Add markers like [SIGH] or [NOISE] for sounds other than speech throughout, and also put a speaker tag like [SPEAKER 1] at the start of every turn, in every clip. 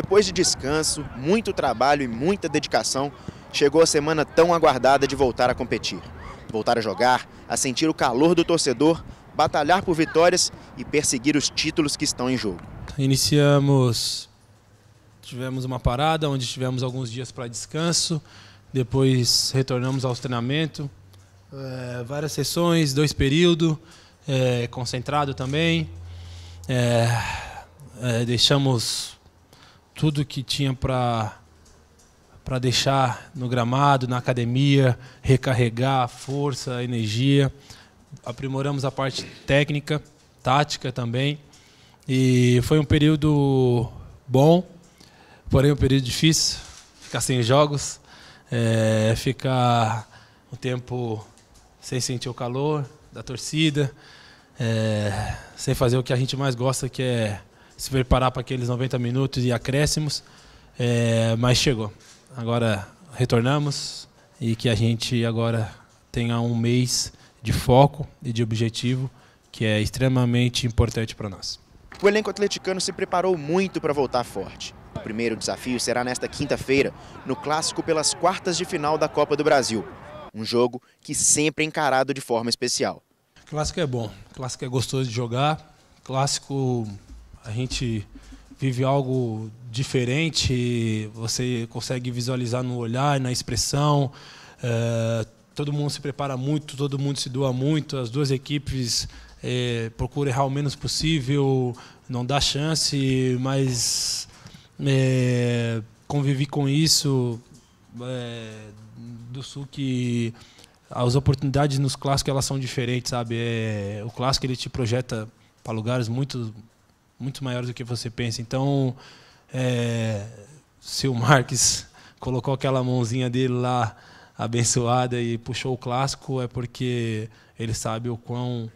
[SPEAKER 1] Depois de descanso, muito trabalho e muita dedicação, chegou a semana tão aguardada de voltar a competir. Voltar a jogar, a sentir o calor do torcedor, batalhar por vitórias e perseguir os títulos que estão em jogo.
[SPEAKER 2] Iniciamos, tivemos uma parada onde tivemos alguns dias para descanso, depois retornamos ao treinamento, é, várias sessões, dois períodos, é, concentrado também. É, é deixamos tudo que tinha para para deixar no gramado, na academia, recarregar força, energia. Aprimoramos a parte técnica, tática também. E foi um período bom, porém um período difícil. Ficar sem jogos, é, ficar um tempo sem sentir o calor da torcida, é, sem fazer o que a gente mais gosta, que é se preparar para aqueles 90 minutos e acréscimos, é, mas chegou. Agora retornamos e que a gente agora tenha um mês de foco e de objetivo que é extremamente importante para nós.
[SPEAKER 1] O elenco atleticano se preparou muito para voltar forte. O primeiro desafio será nesta quinta-feira, no clássico pelas quartas de final da Copa do Brasil. Um jogo que sempre é encarado de forma especial.
[SPEAKER 2] Clássico é bom, clássico é gostoso de jogar, clássico a gente vive algo diferente, você consegue visualizar no olhar, na expressão. É, todo mundo se prepara muito, todo mundo se doa muito, as duas equipes é, procuram errar o menos possível, não dá chance, mas é, convivi com isso é, do Sul que as oportunidades nos clássicos elas são diferentes, sabe? É, o clássico ele te projeta para lugares muito muito maior do que você pensa. Então, é, se o Marques [LAUGHS] colocou aquela mãozinha dele lá abençoada e puxou o clássico, é porque ele sabe o quão,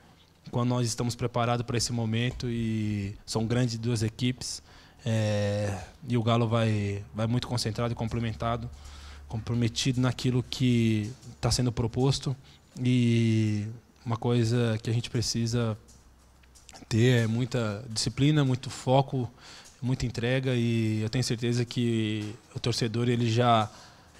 [SPEAKER 2] quão nós estamos preparados para esse momento e são grandes duas equipes. É, e o Galo vai, vai muito concentrado e complementado, comprometido naquilo que está sendo proposto. E uma coisa que a gente precisa ter, é muita disciplina, muito foco, muita entrega e eu tenho certeza que o torcedor ele já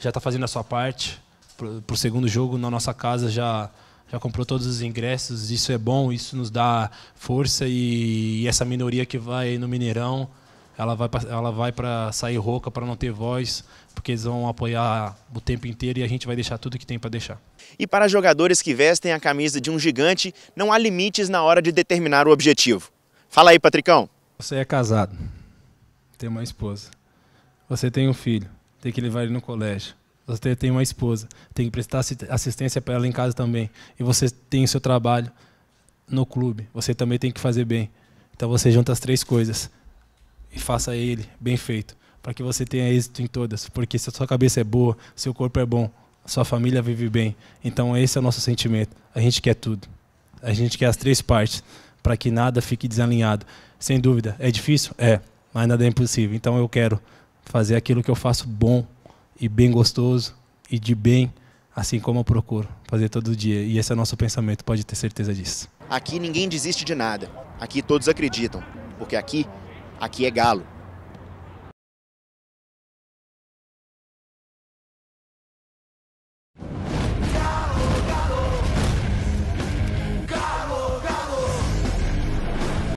[SPEAKER 2] já está fazendo a sua parte para o segundo jogo na nossa casa já já comprou todos os ingressos, isso é bom, isso nos dá força e, e essa minoria que vai no Mineirão ela vai pra, ela vai para sair rouca para não ter voz, porque eles vão apoiar o tempo inteiro e a gente vai deixar tudo que tem para deixar.
[SPEAKER 1] E para jogadores que vestem a camisa de um gigante, não há limites na hora de determinar o objetivo. Fala aí, Patricão.
[SPEAKER 2] Você é casado, tem uma esposa. Você tem um filho, tem que levar ele no colégio. Você tem uma esposa, tem que prestar assistência para ela em casa também. E você tem o seu trabalho no clube, você também tem que fazer bem. Então você junta as três coisas e faça ele bem feito, para que você tenha êxito em todas, porque se a sua cabeça é boa, seu corpo é bom, sua família vive bem. Então esse é o nosso sentimento. A gente quer tudo. A gente quer as três partes, para que nada fique desalinhado. Sem dúvida, é difícil? É, mas nada é impossível. Então eu quero fazer aquilo que eu faço bom e bem gostoso e de bem, assim como eu procuro fazer todo dia. E esse é o nosso pensamento, pode ter certeza disso.
[SPEAKER 1] Aqui ninguém desiste de nada. Aqui todos acreditam, porque aqui aqui é galo.